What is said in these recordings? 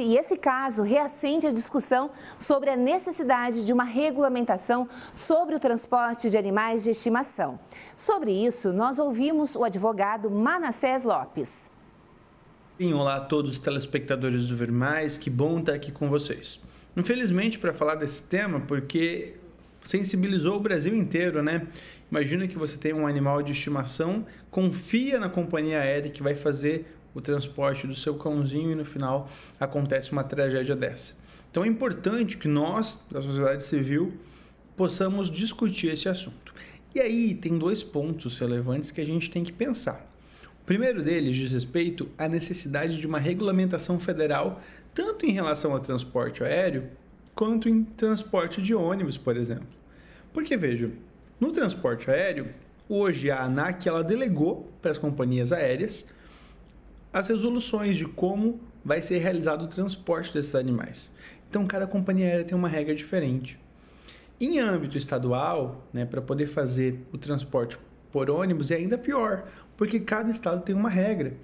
E esse caso reacende a discussão sobre a necessidade de uma regulamentação sobre o transporte de animais de estimação. Sobre isso, nós ouvimos o advogado Manassés Lopes. Olá a todos os telespectadores do Vermais, que bom estar aqui com vocês. Infelizmente, para falar desse tema, porque sensibilizou o Brasil inteiro, né? Imagina que você tem um animal de estimação, confia na companhia aérea que vai fazer o transporte do seu cãozinho e no final acontece uma tragédia dessa. Então é importante que nós, da sociedade civil, possamos discutir esse assunto. E aí tem dois pontos relevantes que a gente tem que pensar. O primeiro deles diz respeito à necessidade de uma regulamentação federal, tanto em relação ao transporte aéreo, quanto em transporte de ônibus, por exemplo. Porque veja, no transporte aéreo, hoje a ANAC ela delegou para as companhias aéreas as resoluções de como vai ser realizado o transporte desses animais. Então, cada companhia aérea tem uma regra diferente. Em âmbito estadual, né, para poder fazer o transporte por ônibus é ainda pior, porque cada estado tem uma regra.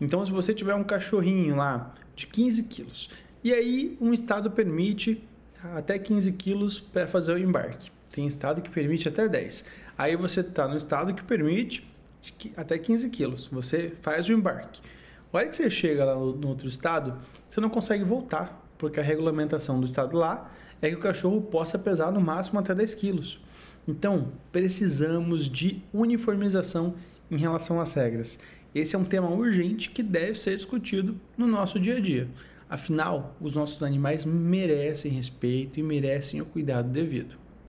Então, se você tiver um cachorrinho lá de 15 quilos, e aí um estado permite até 15 quilos para fazer o embarque. Tem estado que permite até 10. Aí você está no estado que permite até 15 quilos. Você faz o embarque. A hora que você chega lá no, no outro estado, você não consegue voltar, porque a regulamentação do estado lá é que o cachorro possa pesar no máximo até 10 quilos. Então, precisamos de uniformização em relação às regras. Esse é um tema urgente que deve ser discutido no nosso dia a dia. Afinal, os nossos animais merecem respeito e merecem o cuidado devido.